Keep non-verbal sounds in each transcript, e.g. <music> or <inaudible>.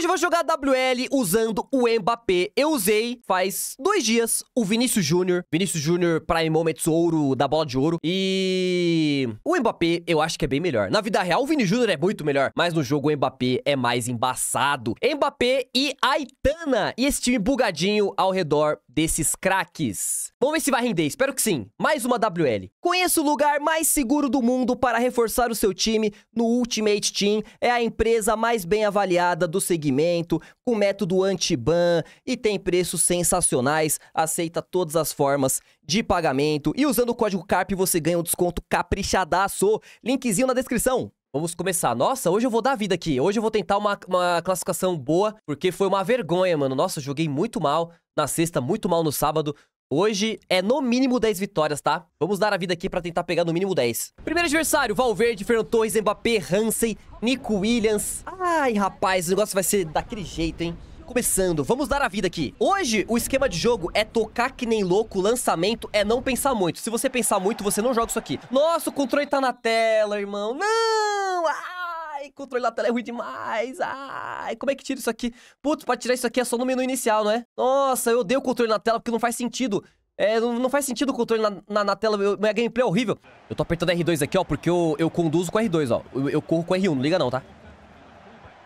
Hoje eu vou jogar WL usando o Mbappé. Eu usei faz dois dias o Vinícius Júnior. Vinícius Júnior Prime Moments Ouro da Bola de Ouro. E o Mbappé eu acho que é bem melhor. Na vida real o Vinícius Júnior é muito melhor, mas no jogo o Mbappé é mais embaçado. Mbappé e Aitana. E esse time bugadinho ao redor desses craques. Vamos ver se vai render, espero que sim. Mais uma WL. Conheça o lugar mais seguro do mundo para reforçar o seu time no Ultimate Team. É a empresa mais bem avaliada do seguinte segmento, com método anti-ban e tem preços sensacionais, aceita todas as formas de pagamento. E usando o código CARP você ganha um desconto caprichadaço. Linkzinho na descrição. Vamos começar. Nossa, hoje eu vou dar vida aqui. Hoje eu vou tentar uma, uma classificação boa, porque foi uma vergonha, mano. Nossa, eu joguei muito mal na sexta, muito mal no sábado. Hoje é no mínimo 10 vitórias, tá? Vamos dar a vida aqui pra tentar pegar no mínimo 10. Primeiro adversário, Valverde, Fernando Torres, Mbappé, Hansen, Nico Williams. Ai, rapaz, o negócio vai ser daquele jeito, hein? começando. Vamos dar a vida aqui. Hoje, o esquema de jogo é tocar que nem louco. O lançamento é não pensar muito. Se você pensar muito, você não joga isso aqui. Nossa, o controle tá na tela, irmão. Não! Ah! Ai, controle tela é ruim demais. Ai, como é que tira isso aqui? Putz, pra tirar isso aqui é só no menu inicial, não é? Nossa, eu odeio o controle na tela porque não faz sentido. É, não, faz sentido o controle na, na, na tela, minha gameplay é horrível. Eu tô apertando R2 aqui, ó, porque eu, eu conduzo com R2, ó. Eu, eu corro com R1, não liga não, tá?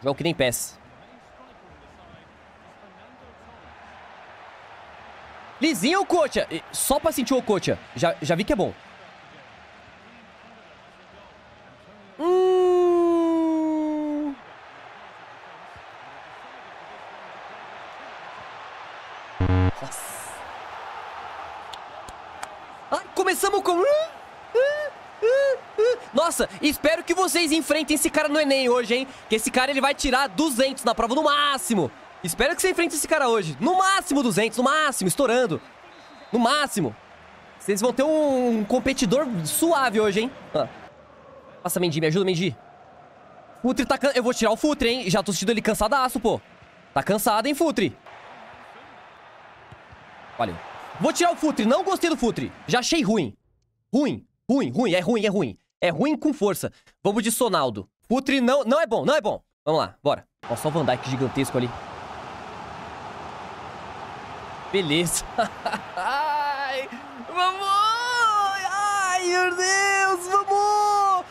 o que nem PS. Lisinho ou Kocha? Só pra sentir o Kocha. Já, já vi que é bom. começamos com... Nossa, espero que vocês enfrentem esse cara no Enem hoje, hein? Que esse cara ele vai tirar 200 na prova, no máximo. Espero que você enfrente esse cara hoje. No máximo 200, no máximo, estourando. No máximo. Vocês vão ter um, competidor suave hoje, hein? Passa, Mendy, me ajuda, Mendy. Futre tá... Can... Eu vou tirar o Futre, hein? Já tô sentindo ele cansadaço, pô. Tá cansado, hein, Futre? Valeu. Vou tirar o Futre. Não gostei do Futre. Já achei ruim. Ruim. Ruim, ruim. É ruim, é ruim. É ruim com força. Vamos de Sonaldo. Futre não, não é bom, não é bom. Vamos lá, bora. Ó, só o Van Dyke gigantesco ali. Beleza. <laughs> Ai, vamos! Ai, meu Deus, vamos!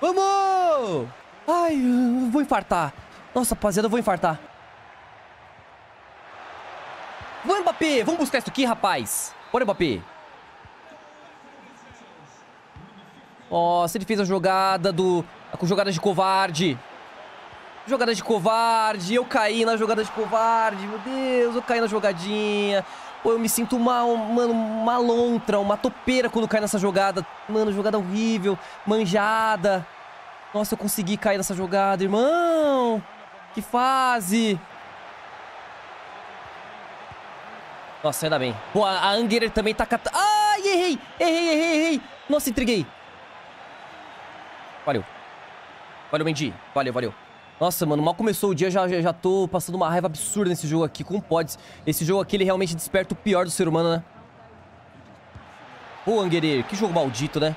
Vamos! Ai, eu vou infartar. Nossa, rapaziada, eu vou infartar. Vamos, Mbappé! Vamos buscar isso aqui, rapaz! Bora, Mbappé! Nossa, ele fez a jogada do... com jogada de covarde. Jogada de covarde. Eu caí na jogada de covarde. Meu Deus, eu caí na jogadinha. Pô, eu me sinto mal, mano, uma lontra, uma topeira quando cai nessa jogada. Mano, jogada horrível, manjada. Nossa, eu consegui cair nessa jogada, irmão. Que fase. Nossa, ainda bem. Boa, a Angerer também tá catando. Ai, errei! Errei, errei, errei! Nossa, entreguei. Valeu. Valeu, Mendy. Valeu, valeu. Nossa, mano, mal começou o dia, já, já, já tô passando uma raiva absurda nesse jogo aqui, com pode? Esse jogo aqui, ele realmente desperta o pior do ser humano, né? Ô, Angerer, que jogo maldito, né?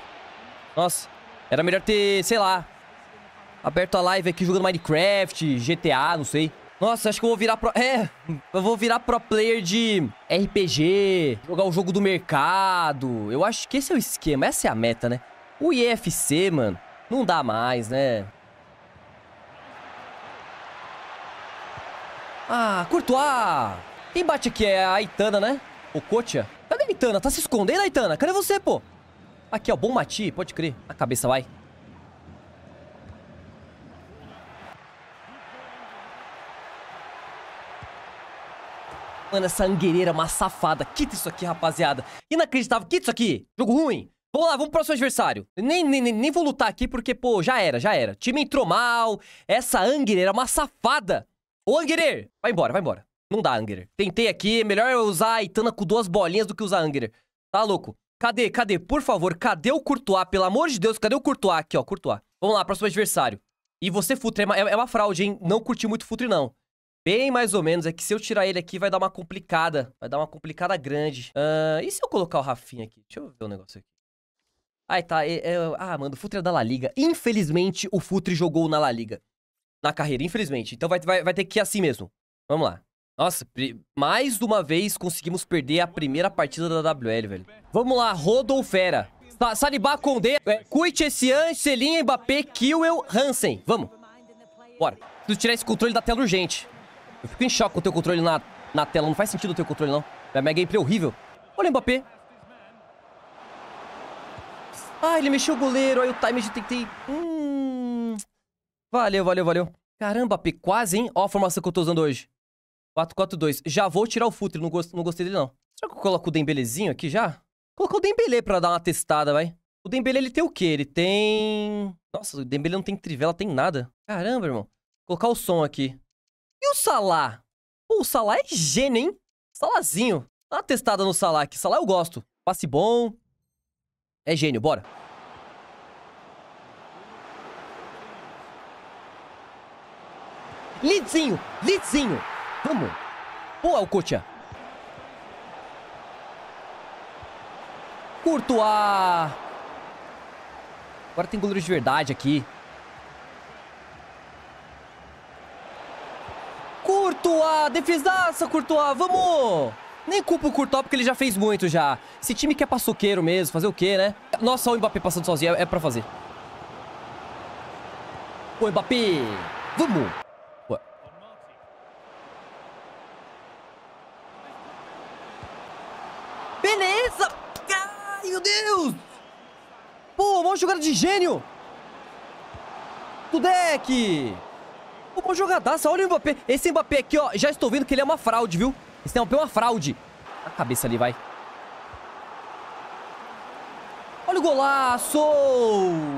Nossa, era melhor ter, sei lá, aberto a live aqui jogando Minecraft, GTA, não sei. Nossa, acho que eu vou virar pro... É, eu vou virar pro player de RPG, jogar o jogo do mercado. Eu acho que esse é o esquema, essa é a meta, né? O IFC, mano, não dá mais, né? Ah, Courtois! Quem bate aqui é a Aitana, né? O Kotia. Cadê a Aitana? Tá se escondendo, Aitana? Cadê você, pô? Aqui, ó, bom Mati, pode crer. A cabeça vai. Mano, essa angueireira é uma safada. Quita isso aqui, rapaziada. Inacreditável. Quita isso aqui. Jogo ruim. Vamos lá, vamos pro próximo adversário. Nem, nem, nem vou lutar aqui porque, pô, já era, já era. time entrou mal. Essa Angerer é uma safada. Ô, Angerer, vai embora, vai embora. Não dá, Angerer. Tentei aqui. Melhor usar a Itana com duas bolinhas do que usar a Tá louco? Cadê, cadê? Por favor, cadê o Courtois? Pelo amor de Deus, cadê o Courtois? Aqui, ó, Courtois. Vamos lá, próximo adversário. E você, Futre, é uma, é uma fraude, hein? Não curti muito Futre, não. Bem mais ou menos. É que se eu tirar ele aqui, vai dar uma complicada. Vai dar uma complicada grande. Uh, e se eu colocar o Rafinha aqui? Deixa eu ver o um negócio aqui. Ai, tá. ah, mano, o Futre é da La Liga. Infelizmente, o Futre jogou na La Liga. Na carreira, infelizmente. Então vai, vai, vai ter que ir assim mesmo. Vamos lá. Nossa, mais uma vez conseguimos perder a primeira partida da WL, velho. Vamos lá, Rodolfera. Sa Saliba, conde é, Kuitessian, Celinha, Mbappé, Kiel, Hansen. Vamos. Bora. Preciso tirar esse controle da tela urgente. Eu fico em choque com o teu controle na, na tela. Não faz sentido o teu controle, não. É mega gameplay horrível. Olha o Mbappé. Ah, ele mexeu o goleiro. Aí o time de tentei... Hum... Valeu, valeu, valeu. Caramba, P, quase, hein? Ó a formação que eu tô usando hoje. 4-4-2. Já vou tirar o futre. Não, gost... não gostei dele, não. Será que eu coloco o Dembelezinho aqui já? Coloco o Dembele pra dar uma testada, vai. O Dembele, ele tem o quê? Ele tem... Nossa, o Dembele não tem trivela, tem nada. Caramba, irmão. Vou colocar o som aqui. E o Salah? Pô, o Salah é gênio, hein? Salazinho. Dá uma testada no Salah aqui. Salah eu gosto. Passe bom. É gênio, bora. Lidzinho, Lidzinho. Vamos. Boa, Alcotia. a. Agora tem goleiro de verdade aqui. Courtois, defesaça, Courtois, vamos! Nem culpa o Courtois porque ele já fez muito já. Esse time que é paçoqueiro mesmo, fazer o quê, né? Nossa, o Mbappé passando sozinho, é, pra fazer. O Mbappé, vamos! Beleza! Ai, meu Deus! Pô, uma jogada de gênio! Tudek! Uma jogadaça, olha o Mbappé. Esse Mbappé aqui, ó, já estou vendo que ele é uma fraude, viu? Esse Mbappé é uma fraude. A cabeça ali, vai. Olha o golaço!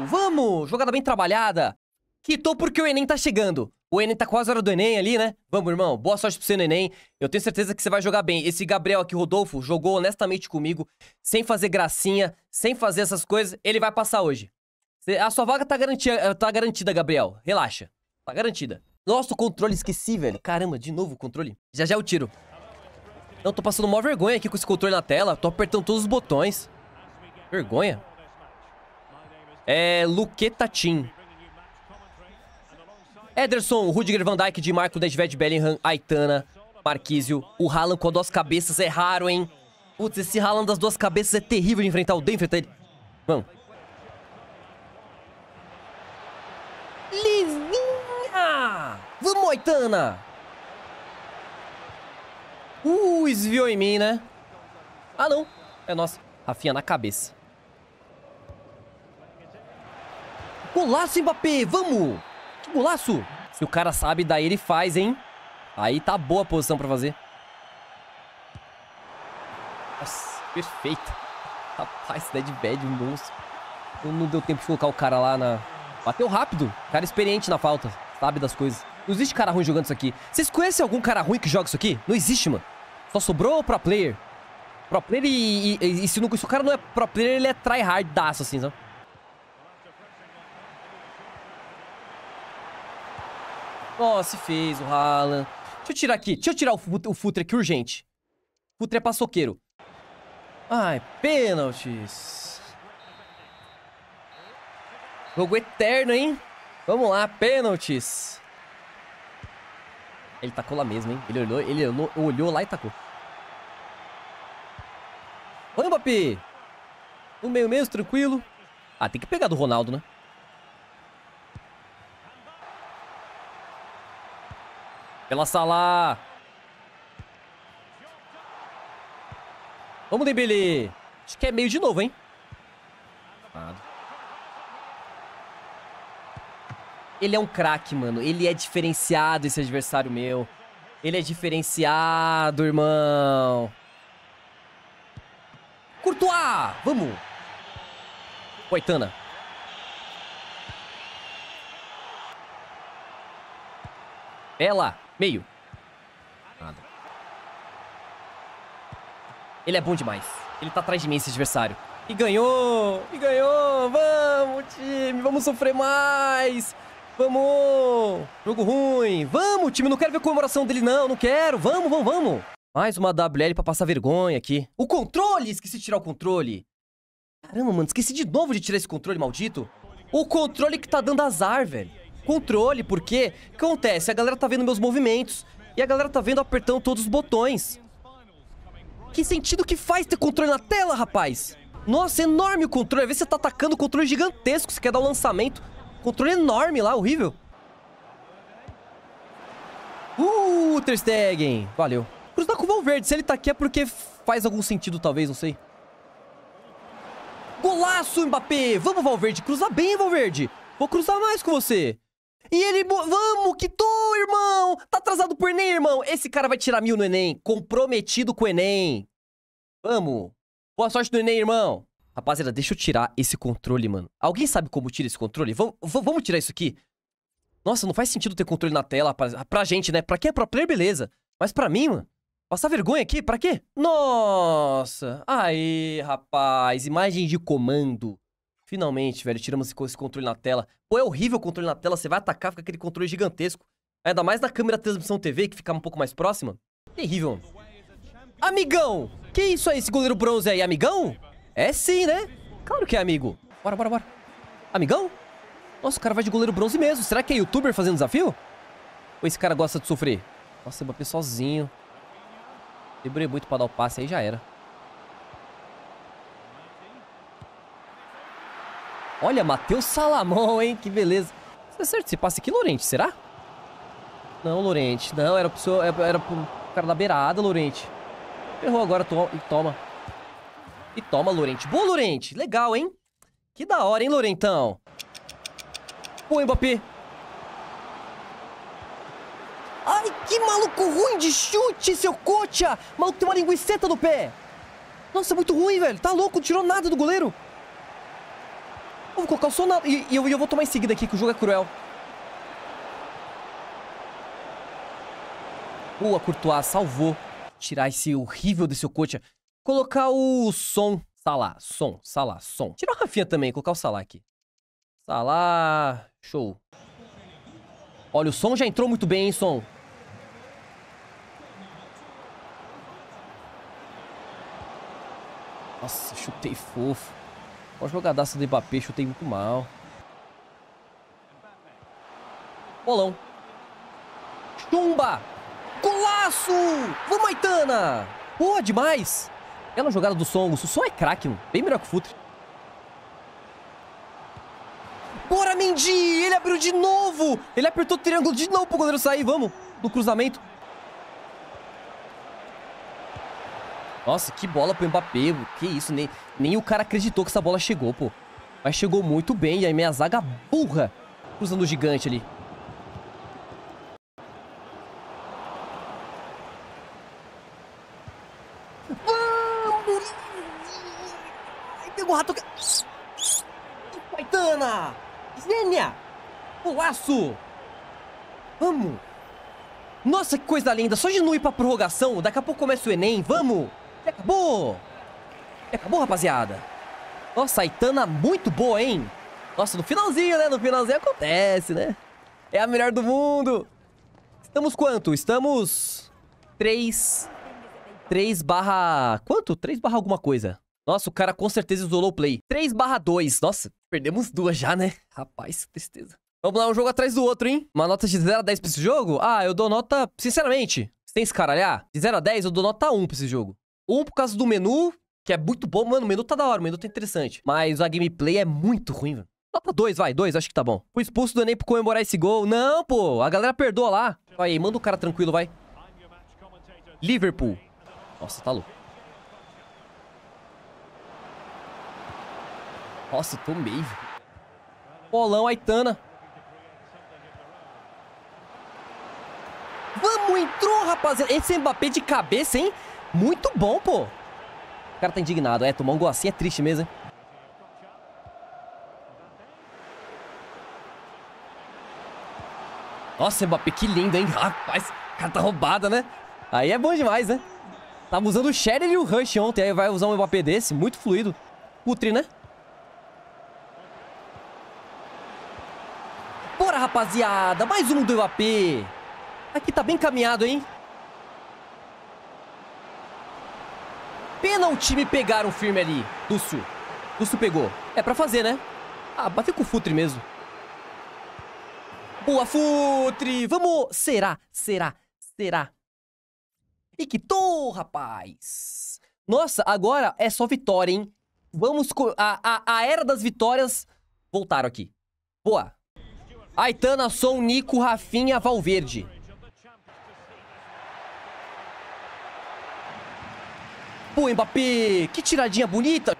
Vamos! Jogada bem trabalhada. Quitou porque o Enem tá chegando. O Enem tá quase a hora do Enem ali, né? Vamos, irmão. Boa sorte pro no Enem. Eu tenho certeza que você vai jogar bem. Esse Gabriel aqui, Rodolfo, jogou honestamente comigo, sem fazer gracinha, sem fazer essas coisas. Ele vai passar hoje. A sua vaga tá, garantia, tá garantida, Gabriel. Relaxa. Tá garantida. Nossa, o controle, esqueci, velho. Caramba, de novo o controle. Já já eu tiro. Não, tô passando mó vergonha aqui com esse controle na tela. Tô apertando todos os botões. Vergonha. É... Luquetatim. Ederson, Rudiger, Van Dijk, De Marco, Nedved, Bellingham, Aitana, Marquísio. O Haaland com as duas cabeças é raro, hein? Putz, esse Haaland das duas cabeças é terrível de enfrentar. O Odeio enfrentar ele. Mano, Moitana! Uh, desviou em mim, né? Ah, não. É nossa. Rafinha na cabeça. Golaço, Mbappé! Vamos! Que golaço! Se o cara sabe, daí ele faz, hein? Aí tá boa a posição pra fazer. Nossa, perfeita. Rapaz, Dead Bad, um monstro. Não deu tempo de colocar o cara lá na... Bateu rápido. Cara experiente na falta. Sabe das coisas. Não existe cara ruim jogando isso aqui. Vocês conhecem algum cara ruim que joga isso aqui? Não existe, mano. Só sobrou pro player. Pro player e, e, e, e se, não, se o cara não é pro player, ele é daço assim, sabe? Nossa, fez o Haaland. Deixa eu tirar aqui. Deixa eu tirar o, o Futre aqui, urgente. Futre é paçoqueiro. Ai, pênaltis. Jogo eterno, hein? Vamos lá, pênaltis. Ele tacou lá mesmo, hein? Ele olhou, ele olhou, olhou lá e tacou. Olha o Mbappé! No meio mesmo, tranquilo. Ah, tem que pegar do Ronaldo, né? Pela sala. Vamos, Dembele. Acho que é meio de novo, hein? Nada. ele é um craque, mano. Ele é diferenciado, esse adversário meu. Ele é diferenciado, irmão. Courtois! Vamos! Coitana. Bela. Meio. Nada. Ele é bom demais. Ele tá atrás de mim, esse adversário. E ganhou! E ganhou! Vamos, time! Vamos sofrer mais! Vamos! Jogo ruim. Vamos, time. Não quero ver a comemoração dele, não. Não quero. Vamos, vamos, vamos. Mais uma WL pra passar vergonha aqui. O controle! Esqueci de tirar o controle. Caramba, mano. Esqueci de novo de tirar esse controle, maldito. O controle que tá dando azar, velho. Controle, por quê? O que acontece? A galera tá vendo meus movimentos. E a galera tá vendo apertando todos os botões. Que sentido que faz ter controle na tela, rapaz? Nossa, enorme o controle. Às vezes você tá atacando o controle gigantesco. Você quer dar o um lançamento. Controle enorme lá, horrível. Uh, Ter Stegen. Valeu. Cruzar tá com o Valverde. Se ele tá aqui é porque faz algum sentido, talvez, não sei. Golaço, Mbappé. Vamos, Valverde. Cruzar bem, Valverde. Vou cruzar mais com você. E ele... Vamos, quitou, irmão. Tá atrasado por Enem, irmão. Esse cara vai tirar mil no Enem. Comprometido com o Enem. Vamos. Boa sorte no Enem, irmão. Rapaziada, deixa eu tirar esse controle, mano. Alguém sabe como tira esse controle? Vamos, vamos tirar isso aqui? Nossa, não faz sentido ter controle na tela pra, pra gente, né? Pra quem é pro player, beleza. Mas pra mim, mano, passar vergonha aqui, pra quê? Nossa! Aí, rapaz, imagem de comando. Finalmente, velho, tiramos esse controle na tela. Pô, é horrível o controle na tela, você vai atacar, fica aquele controle gigantesco. Ainda mais na câmera transmissão TV, que fica um pouco mais próxima. Terrível, mano. Amigão! Que isso aí, esse goleiro bronze aí, amigão? É sim, né? Claro que é, amigo. Bora, bora, bora. Amigão? Nossa, o cara vai de goleiro bronze mesmo. Será que é youtuber fazendo desafio? Ou esse cara gosta de sofrer? Nossa, bati sozinho. Demorei muito pra dar o passe, aí já era. Olha, Matheus Salamão, hein? Que beleza. Isso é certo esse passe aqui, Lorente, será? Não, Lorente. Não, era pro, seu, era pro cara da beirada, Lorente. Errou agora, to e toma. E toma, Lorente. Boa, Lorente. Legal, hein? Que da hora, hein, Lorentão? Boa, Mbappé. Ai, que maluco ruim de chute, seu Cocha Maluco tem uma linguiceta no pé. Nossa, é muito ruim, velho. Tá louco, não tirou nada do goleiro. Eu vou colocar o som na... E, e eu, eu vou tomar em seguida aqui, que o jogo é cruel. Boa, Courtois. Salvou. Tirar esse horrível desse Ococha. Colocar o som. Salá, som, Salá, som. tira o Rafinha também, colocar o Salá aqui. Salá, show. Olha, o som já entrou muito bem, hein, som. Nossa, chutei fofo. Qual jogadaça do Mbappé, chutei muito mal. Bolão. Chumba! Golaço! Vamos, Aitana! Boa demais! Bela é jogada do Songos. O Som é craque, bem melhor que o Futre. Bora, Mendy! Ele abriu de novo! Ele apertou o triângulo de novo pro goleiro sair. Vamos, no cruzamento. Nossa, que bola pro Mbappé. Que isso, nem, nem o cara acreditou que essa bola chegou, pô. Mas chegou muito bem. E aí minha zaga burra cruzando o gigante ali. golaço! Vamos! Nossa, que coisa linda! Só de não ir pra prorrogação, daqui a pouco começa o Enem, vamos! E acabou! E acabou, rapaziada! Nossa, a Itana muito boa, hein? Nossa, no finalzinho, né? No finalzinho acontece, né? É a melhor do mundo! Estamos quanto? Estamos... 3... 3 barra... Quanto? 3 barra alguma coisa. Nossa, o cara com certeza isolou o play. 3 barra 2. Nossa, perdemos duas já, né? Rapaz, que tristeza. Vamos lá, um jogo atrás do outro, hein? Uma nota de 0 a 10 pra esse jogo? Ah, eu dou nota, sinceramente, sem se caralhar, de 0 a 10 eu dou nota 1 pra esse jogo. 1 por causa do menu, que é muito bom. Mano, o menu tá da hora, o menu tá interessante. Mas a gameplay é muito ruim, velho. Nota 2, vai, 2, acho que tá bom. Fui expulso do Enem pra comemorar esse gol. Não, pô, a galera perdoa lá. Olha aí, manda o cara tranquilo, vai. Liverpool. Nossa, tá louco. Nossa, tomei, velho. Bolão, Aitana. Vamos, entrou, rapaziada. Esse Mbappé de cabeça, hein? Muito bom, pô. O cara tá indignado. É, tomar um gol assim é triste mesmo, hein? Nossa, Mbappé, que lindo, hein? Rapaz, tá roubada, né? Aí é bom demais, né? Tava usando o Sherry e o Rush ontem. Aí vai usar um Mbappé desse, muito fluido. Putri, né? Bora, rapaziada. Mais um do Mbappé. Aqui tá bem caminhado, hein? Pena o time pegar um firme ali. Dúcio. Dúcio pegou. É pra fazer, né? Ah, bateu com o Futre mesmo. Boa, Futre! Vamos! Será, será, será. E que tô, rapaz! Nossa, agora é só vitória, hein? Vamos... A, a, a era das vitórias voltaram aqui. Boa. Aitana, Son, Nico, Rafinha, Valverde. Pô, Mbappé. Que tiradinha bonita.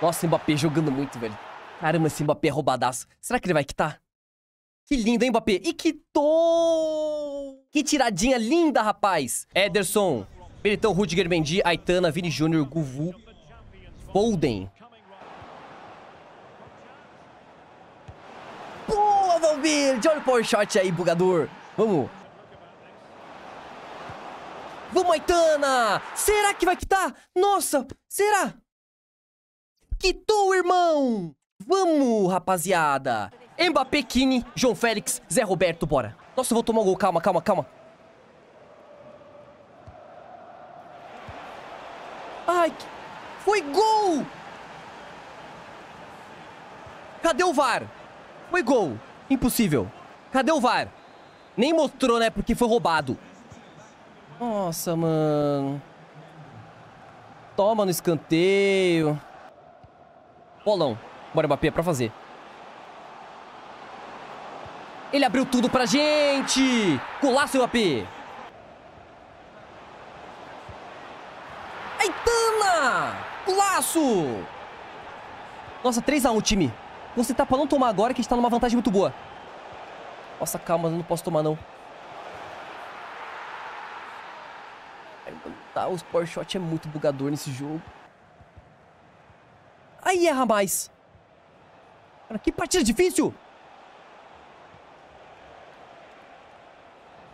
Nossa, Mbappé jogando muito, velho. Caramba, esse Mbappé é roubadaço. Será que ele vai quitar? Que lindo, hein, Mbappé? E quitou! Que tiradinha linda, rapaz. Ederson, Beritão, Rudiger, Mendy, Aitana, Vini Júnior, Guvu, Bolden. Boa, Valverde! Olha o power shot aí, bugador. Vamos. Vamos, Aitana! Será que vai quitar? Nossa, será? Quitou, irmão! Vamos, rapaziada! Mbappé, Kini, João Félix, Zé Roberto, bora. Nossa, eu vou tomar um gol. Calma, calma, calma. Ai, foi gol! Cadê o VAR? Foi gol. Impossível. Cadê o VAR? Nem mostrou, né? Porque foi roubado. Nossa, mano. Toma no escanteio. Bolão. Bora, Mbappé, é pra fazer. Ele abriu tudo pra gente. Golaço, Mbappé. Aitana! Golaço! Nossa, 3x1, time. Você tá pra não tomar agora que a gente tá numa vantagem muito boa. Nossa, calma, eu não posso tomar, não. tá, os power shot é muito bugador nesse jogo. Aí erra mais. Cara, que partida difícil.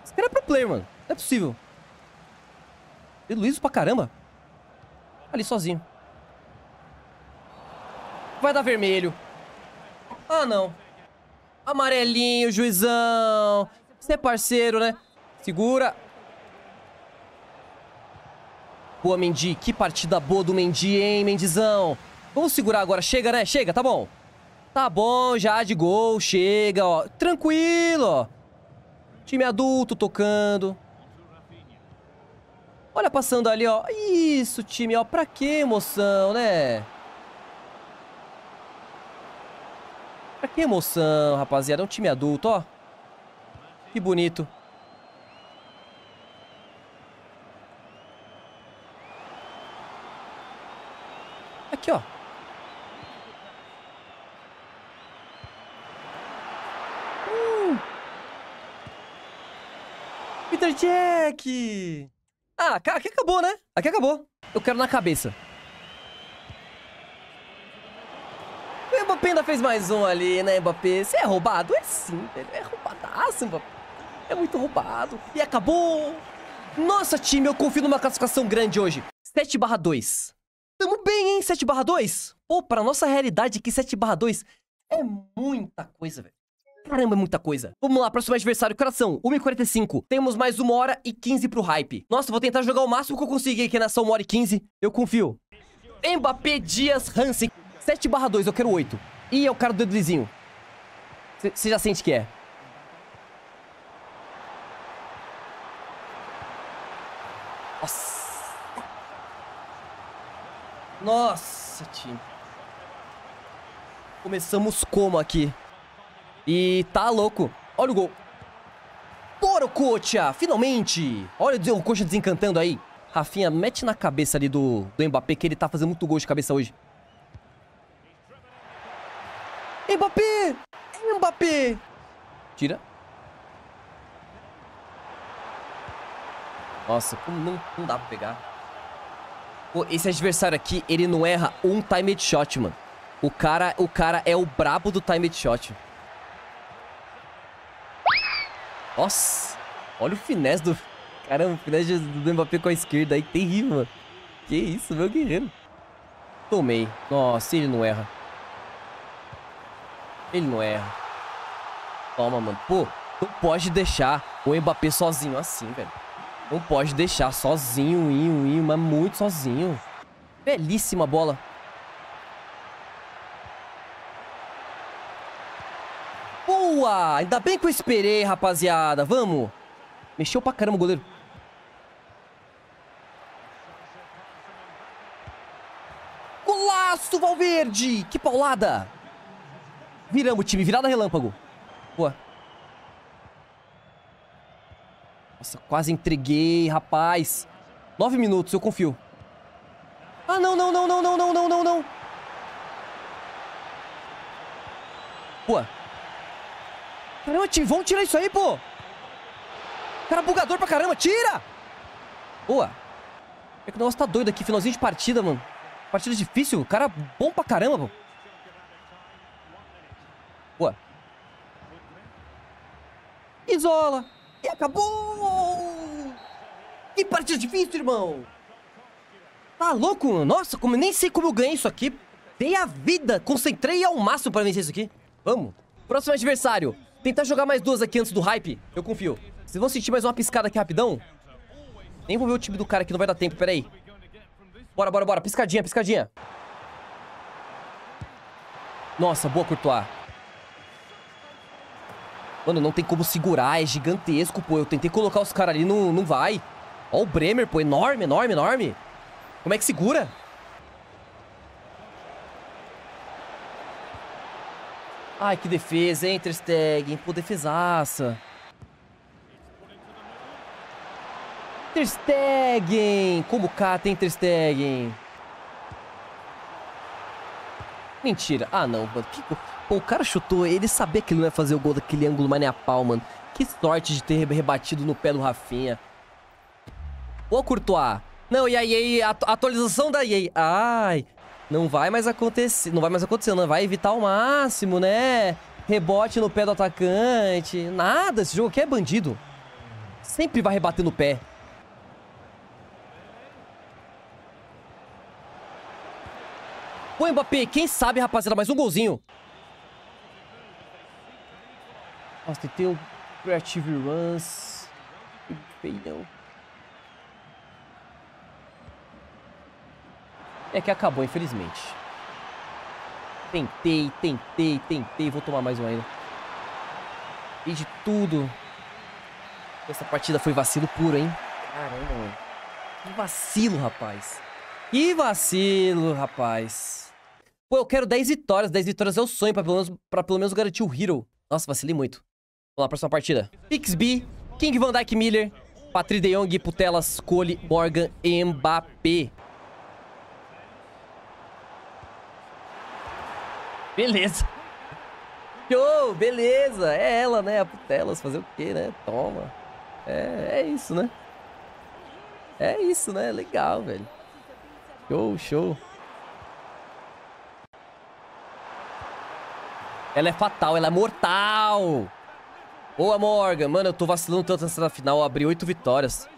Esse cara é pro player, mano. Não é possível. E é Luiz pra caramba. Ali sozinho. Vai dar vermelho. Ah, não. Amarelinho, juizão. Você é parceiro, né? Segura. Boa, Mendy. Que partida boa do Mendy, hein, Mendizão? Vamos segurar agora. Chega, né? Chega, tá bom. Tá bom, já de gol. Chega, ó. Tranquilo, ó. Time adulto tocando. Olha passando ali, ó. Isso, time, ó. Pra que emoção, né? Pra que emoção, rapaziada. É um time adulto, ó. Que bonito. Aqui, ó. Uh. Peter Jack! Ah, aqui acabou, né? Aqui acabou. Eu quero na cabeça. O Mbappé ainda fez mais um ali, né, Mbappé? Você é roubado? É sim, velho. É roubadaço, Mbappé. É muito roubado. E acabou! Nossa, time, eu confio numa classificação grande hoje. 7 barra 2. Tamo bem, hein, 7/2? barra Pô, pra nossa realidade aqui, 7/2 é muita coisa, velho. Caramba, é muita coisa. Vamos lá, próximo adversário, coração, 1h45. Temos mais 1 hora e 15 pro hype. Nossa, vou tentar jogar o máximo que eu conseguir aqui nessa 1 hora e 15. Eu confio. Mbappé, Dias, Hansen. 7 barra 2, eu quero 8. E eu quero o dedo lisinho. Você já sente que é. Nossa, time. Começamos como aqui? E tá louco. Olha o gol. Bora, Cocha! Finalmente! Olha o Cocha desencantando aí. Rafinha, mete na cabeça ali do, do Mbappé, que ele tá fazendo muito gol de cabeça hoje. Mbappé! Mbappé! Tira. Nossa, como não, não dá pra pegar. Pô, esse adversário aqui, ele não erra um timed shot, mano. O cara, o cara é o brabo do timed shot. Nossa. Olha o finesse do... Caramba, o finesse do Mbappé com a esquerda aí. Terrível, mano. Que isso, meu guerreiro. Tomei. Nossa, ele não erra. Ele não erra. Toma, mano. Pô, não pode deixar o Mbappé sozinho assim, velho. Não pode deixar sozinho, Inho, Inho, mas muito sozinho. Belíssima bola. Boa! Ainda bem que eu esperei, rapaziada. Vamos! Mexeu pra caramba o goleiro. Golaço, Valverde! Que paulada! Viramos o time, virada relâmpago. Boa. Nossa, quase entreguei, rapaz. Nove minutos, eu confio. Ah, não, não, não, não, não, não, não, não, não. Pô. Caramba, vão tirar isso aí, pô. Cara, bugador pra caramba, tira! Boa. É que o negócio tá doido aqui, finalzinho de partida, mano. Partida difícil, cara bom pra caramba, pô. Boa. Isola. E acabou! Que partida difícil, irmão! Tá louco? Nossa, como nem sei como eu ganhei isso aqui. Dei a vida, concentrei ao máximo pra vencer isso aqui. Vamos. Próximo adversário. Tentar jogar mais duas aqui antes do hype. Eu confio. Vocês vão sentir mais uma piscada aqui rapidão? Nem vou ver o time do cara que não vai dar tempo, peraí. Bora, bora, bora. Piscadinha, piscadinha. Nossa, boa, Courtois. Mano, não tem como segurar, é gigantesco, pô. Eu tentei colocar os caras ali, não, não vai. Ó o Bremer, pô, enorme, enorme, enorme. Como é que segura? Ai, que defesa, hein, Ter Pô, defesaça. Ter Como cata, hein, Mentira. Ah, não. Que, Pô, o cara chutou, ele sabia que ele não ia fazer o gol daquele ângulo, mas nem a pau, mano. Que sorte de ter rebatido no pé do Rafinha. Ô, Courtois. Não, e aí, atualização da EA. Ai, não vai mais acontecer, não vai mais acontecer, não vai evitar ao máximo, né? Rebote no pé do atacante, nada, esse jogo aqui é bandido. Sempre vai rebater no pé. Ô Mbappé, quem sabe, rapaziada, mais um golzinho. Nossa, tentei o Creative Runs. Bem, não. É que acabou, infelizmente. Tentei, tentei, tentei. Vou tomar mais um ainda. E de tudo. Essa partida foi vacilo puro, hein? Caramba, mano. Que vacilo, rapaz. Que vacilo, rapaz. Pô, eu quero 10 vitórias. 10 vitórias é o sonho pra pelo menos, pra pelo menos garantir o Hero. Nossa, vacilei muito. Vamos lá, próxima partida. Pixby, King Van Dyke Miller, Patrick De Jong, Putelas, Cole, Morgan, e Mbappé. Beleza. Show, beleza. É ela, né? A Putelas. Fazer o quê, né? Toma. É, é isso, né? É isso, né? Legal, velho. Show, show. Ela é fatal, ela é mortal. Boa, Morgan. Mano, eu tô vacilando tanto nessa final. Eu abri oito vitórias.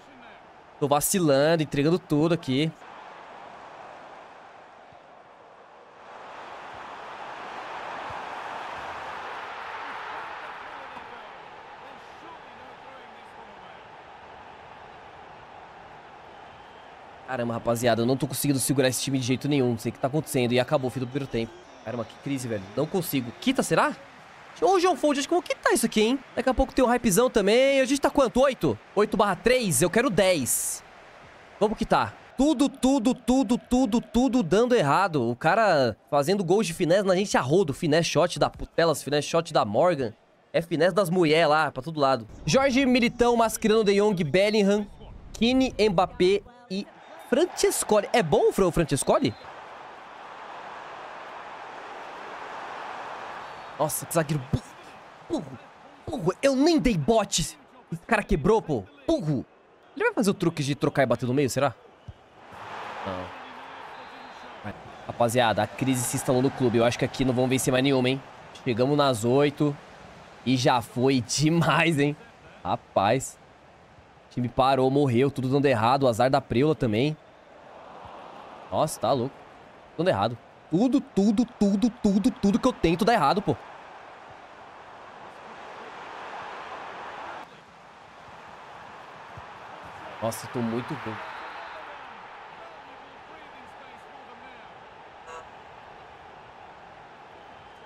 Tô vacilando, entregando tudo aqui. Caramba, rapaziada, eu não tô conseguindo segurar esse time de jeito nenhum. Não sei o que tá acontecendo. E acabou o fim do primeiro tempo. Caramba, que crise, velho. Não consigo. Quita, será? Será? Ô, João Fold, acho que tá vou quitar isso aqui, hein? Daqui a pouco tem um hypezão também. A gente tá quanto? 8? 8 barra 3? Eu quero 10. Vamos quitar. Tudo, tudo, tudo, tudo, tudo dando errado. O cara fazendo gols de finesse na gente a rodo. Finesse shot da Putelas, finesse shot da Morgan. É finesse das mulheres lá, pra todo lado. Jorge Militão mascarando De Jong, Bellingham, Kine, Mbappé e Francescoli. É bom o Francescoli? Nossa, que zagueiro burro. Burro. Burro. Eu nem dei bote. Esse cara quebrou, pô. Burro. Ele vai fazer o truque de trocar e bater no meio, será? Não. Rapaziada, a crise se instalou no clube. Eu acho que aqui não vão vencer mais nenhuma, hein? Chegamos nas oito. E já foi demais, hein? Rapaz. O time parou, morreu, tudo dando errado. O azar da preula também. Nossa, tá louco. Tudo dando errado. Tudo, tudo, tudo, tudo, tudo que eu tento dá errado, pô. Nossa, tô muito bom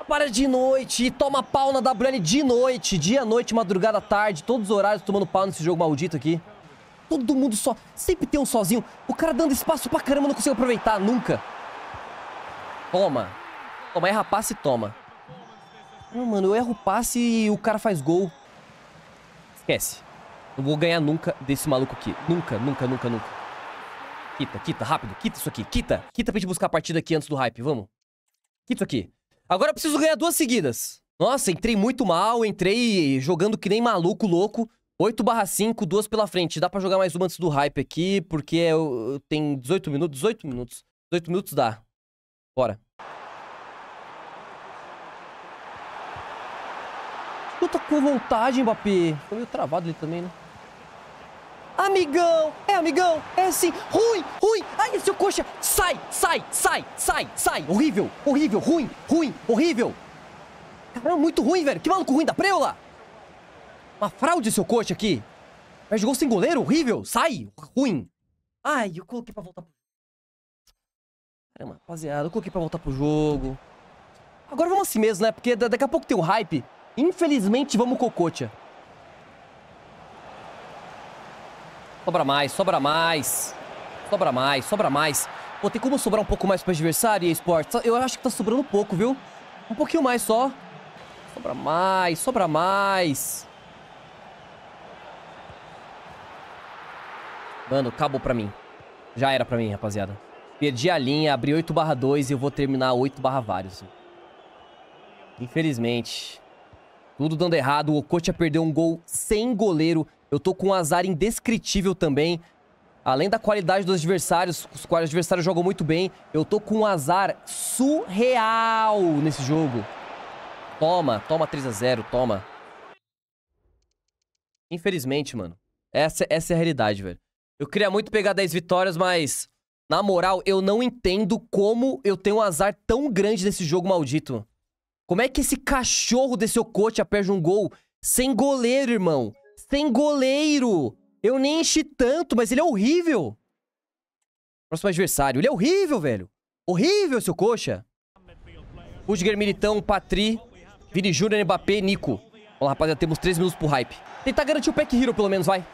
Para de noite e toma pau na WN de noite. Dia, noite, madrugada, tarde. Todos os horários tomando pau nesse jogo maldito aqui. Todo mundo só. Sempre tem um sozinho. O cara dando espaço pra caramba, não consigo aproveitar nunca. Toma. Toma, erra passe e toma. Não, mano, eu erro passe e o cara faz gol. Esquece. Não vou ganhar nunca desse maluco aqui. Nunca, nunca, nunca, nunca. Quita, quita, rápido. Quita isso aqui, quita. Quita pra gente buscar a partida aqui antes do hype, vamos. Quita isso aqui. Agora eu preciso ganhar duas seguidas. Nossa, entrei muito mal, entrei jogando que nem maluco, louco. 8 barra 5, duas pela frente. Dá pra jogar mais uma antes do hype aqui, porque eu, eu, tem 18 minutos, 18 minutos. 18 minutos dá. Bora. Puta com vontade, Mbappé. Ficou meio travado ali também, né? Amigão! É amigão! É assim. Ruim! Ruim! Ai, seu coxa! Sai! Sai! Sai! Sai! Sai! Horrível! Horrível! Ruim! Ruim! Horrível! Caramba, muito ruim, velho! Que maluco ruim da preula! Uma fraude, seu coxa, aqui! Mas jogou sem goleiro? Horrível! Sai! Ruim! Ai, eu coloquei pra voltar pro Caramba, rapaziada, eu coloquei pra voltar pro jogo. Agora vamos assim mesmo, né? Porque daqui a pouco tem o um hype. Infelizmente, vamos cocotia. Sobra mais, sobra mais. Sobra mais, sobra mais. Pô, tem como sobrar um pouco mais pro adversário, esporte? Eu acho que tá sobrando pouco, viu? Um pouquinho mais só. Sobra mais, sobra mais. Mano, acabou pra mim. Já era pra mim, rapaziada. Perdi a linha, abri 8 barra 2 e eu vou terminar 8 barra vários. Infelizmente. Tudo dando errado. O Ococha perdeu um gol sem goleiro. Eu tô com um azar indescritível também. Além da qualidade dos adversários, os quais adversários jogam muito bem, eu tô com um azar surreal nesse jogo. Toma, toma 3 a 0 toma. Infelizmente, mano. Essa, essa é a realidade, velho. Eu queria muito pegar 10 vitórias, mas... Na moral, eu não entendo como eu tenho um azar tão grande nesse jogo maldito. Como é que esse cachorro desse Ocote aperta um gol sem goleiro, irmão? Sem goleiro! Eu nem enchi tanto, mas ele é horrível! Próximo adversário. Ele é horrível, velho! Horrível, seu coxa! Rudger, Militão, Patri, Vini Júnior, Mbappé, Nico. Vamos lá, rapaziada, temos 3 minutos pro hype. Tentar garantir o Pack Hero, pelo menos, vai.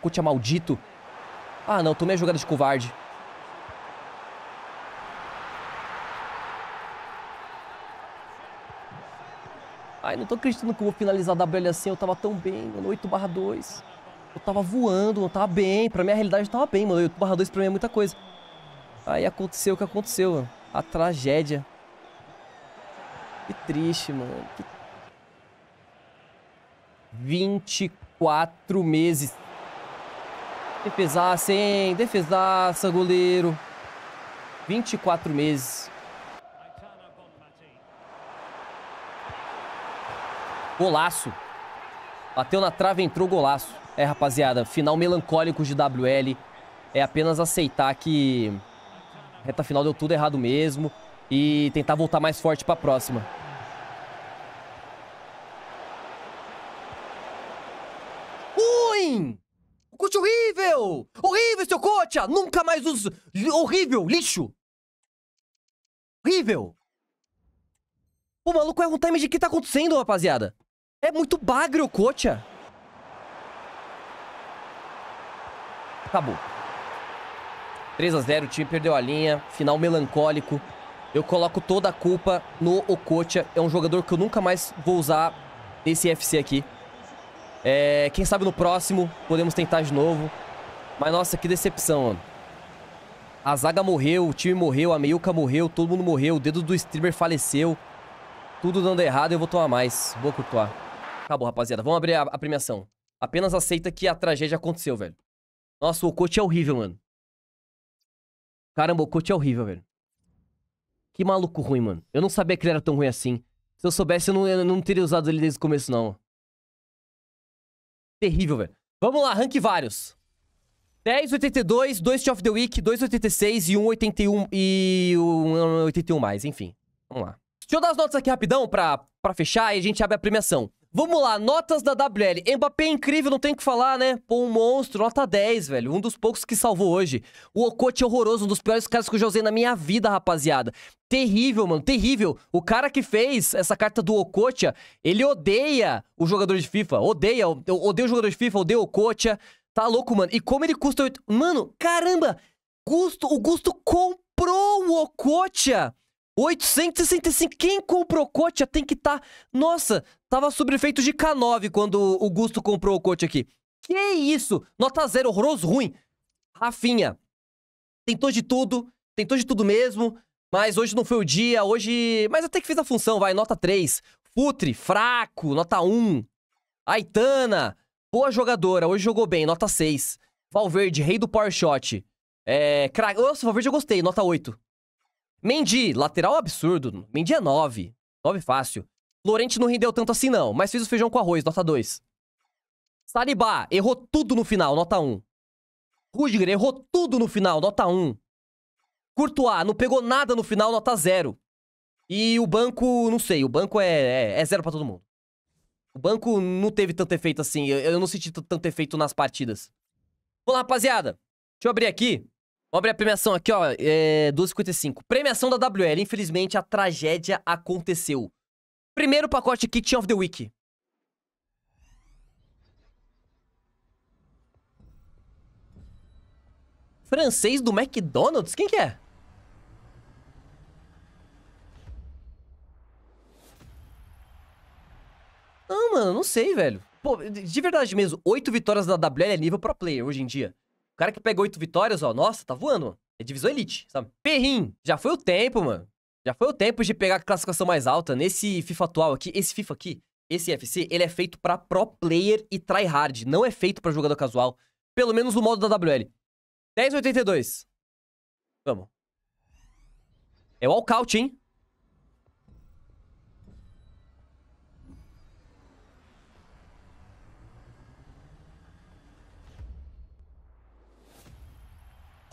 Coach é maldito. Ah, não, tomei a jogada de covarde. Ai, não tô acreditando que eu vou finalizar a WL assim. Eu tava tão bem, mano. 8 barra 2. Eu tava voando, eu tava bem. Pra minha realidade, eu tava bem, mano. 8 barra 2 pra mim é muita coisa. Aí aconteceu o que aconteceu, mano. A tragédia. Que triste, mano. Que... 24 meses. Defesaça, hein? Defesaça, goleiro. 24 meses. Golaço. Bateu na trave, entrou golaço. É, rapaziada, final melancólico de WL. É apenas aceitar que reta final deu tudo errado mesmo e tentar voltar mais forte para a próxima. nunca mais uso. Horrível, lixo. Horrível. O maluco é um time de que tá acontecendo, rapaziada? É muito bagre o Kocha. Acabou. 3 a 0 o time perdeu a linha. Final melancólico. Eu coloco toda a culpa no Okocha. É um jogador que eu nunca mais vou usar nesse FC aqui. É, quem sabe no próximo podemos tentar de novo. Mas nossa, que decepção, mano. A zaga morreu, o time morreu, a meiuca morreu, todo mundo morreu, o dedo do streamer faleceu. Tudo dando errado, eu vou tomar mais. Vou cultuar. Acabou, rapaziada. Vamos abrir a, a, premiação. Apenas aceita que a tragédia aconteceu, velho. Nossa, o coach é horrível, mano. Caramba, o coach é horrível, velho. Que maluco ruim, mano. Eu não sabia que ele era tão ruim assim. Se eu soubesse, eu não, eu não teria usado ele desde o começo, não. Terrível, velho. Vamos lá, rank vários. 10,82, 2 Chef of the Week, 2,86 e 1,81 e 1,81 mais, enfim. Vamos lá. Deixa eu dar as notas aqui rapidão pra, pra fechar e a gente abre a premiação. Vamos lá, notas da WL. Mbappé é incrível, não tem o que falar, né? Pô, um monstro, nota 10, velho. Um dos poucos que salvou hoje. O Ocote é horroroso, um dos piores caras que eu já usei na minha vida, rapaziada. Terrível, mano, terrível. O cara que fez essa carta do Okocha, ele odeia o jogador de FIFA. Odeia, odeia o jogador de FIFA, odeia o Okocha. Tá louco, mano. E como ele custa 8... Mano, caramba! Gusto, o Gusto comprou o Okocha! 865. Quem comprou o Okocha tem que estar... Tá... Nossa, tava sobrefeito de K9 quando o Gusto comprou o Okocha aqui. Que isso? Nota zero, horroroso, ruim. Rafinha. Tentou de tudo. Tentou de tudo mesmo. Mas hoje não foi o dia. Hoje... Mas até que fez a função, vai. Nota 3. Futre, fraco. Nota 1. Aitana. Boa jogadora, hoje jogou bem, nota 6. Valverde, rei do power shot. É, cra... Nossa, Valverde eu gostei, nota 8. Mendy, lateral absurdo. Mendy é 9. 9 fácil. Lorente não rendeu tanto assim não, mas fez o feijão com arroz, nota 2. Saliba, errou tudo no final, nota 1. Rudiger, errou tudo no final, nota 1. Courtois, não pegou nada no final, nota 0. E o banco, não sei, o banco é, é, é zero para todo mundo. O banco não teve tanto efeito assim. Eu, eu não senti tanto efeito nas partidas. Vamos lá, rapaziada. Deixa eu abrir aqui. Vamos abrir a premiação aqui, ó. É 12,55. Premiação da WL. Infelizmente, a tragédia aconteceu. Primeiro pacote Kitchen of the Week. Francês do McDonald's? Quem que é? não mano, não sei, velho. Pô, de verdade mesmo, oito vitórias da WL é nível pro player hoje em dia. O cara que pega oito vitórias, ó, nossa, tá voando, mano. É divisão elite, sabe? Perrin, já foi o tempo, mano. Já foi o tempo de pegar a classificação mais alta nesse FIFA atual aqui. Esse FIFA aqui, esse FC, ele é feito pra pro player e tryhard. Não é feito pra jogador casual. Pelo menos o modo da WL. 10,82. Vamos. É o walkout, hein?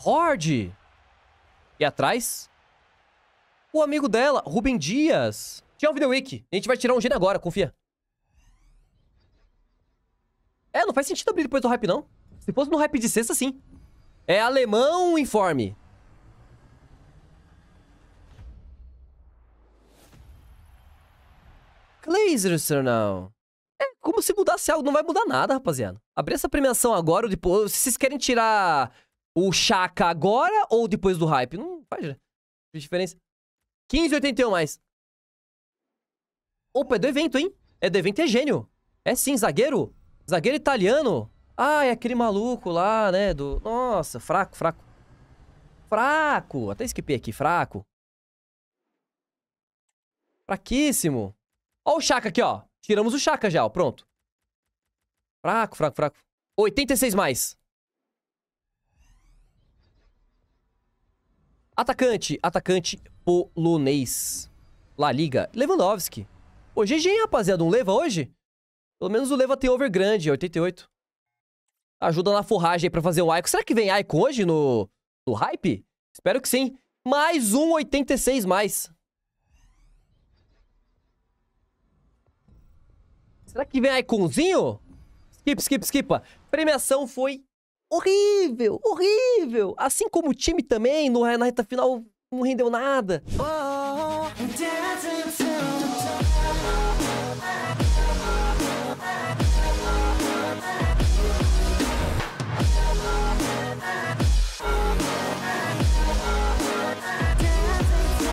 Horde. E atrás, o amigo dela, Rubem Dias. Tinha um Video Week. A gente vai tirar um gênio agora, confia. É, não faz sentido abrir depois do hype, não. Se fosse no hype de sexta, sim. É alemão informe. Glazers não. É como se mudasse algo. Não vai mudar nada, rapaziada. Abrir essa premiação agora ou depois... Se vocês querem tirar o Chaka agora ou depois do hype? Não faz diferença. 15,81 mais. Opa, é do evento, hein? É do evento, é gênio. É sim, zagueiro. Zagueiro italiano. Ah, é aquele maluco lá, né? Do... Nossa, fraco, fraco. Fraco. Até esquipei aqui, fraco. Fraquíssimo. Ó o Chaka aqui, ó. Tiramos o Chaka já, ó. Pronto. Fraco, fraco, fraco. 86 mais. Atacante, atacante polonês. La Liga, Lewandowski. Pô, GG, hein, rapaziada? Um Leva hoje? Pelo menos o Leva tem over grande, 88. Ajuda na forragem aí pra fazer um Icon. Será que vem Icon hoje no, no hype? Espero que sim. Mais um 86 mais. Será que vem Iconzinho? Skip, skip, skipa. Premiação foi horrível, horrível. Assim como o time também, no, na reta final, não rendeu nada. Ah,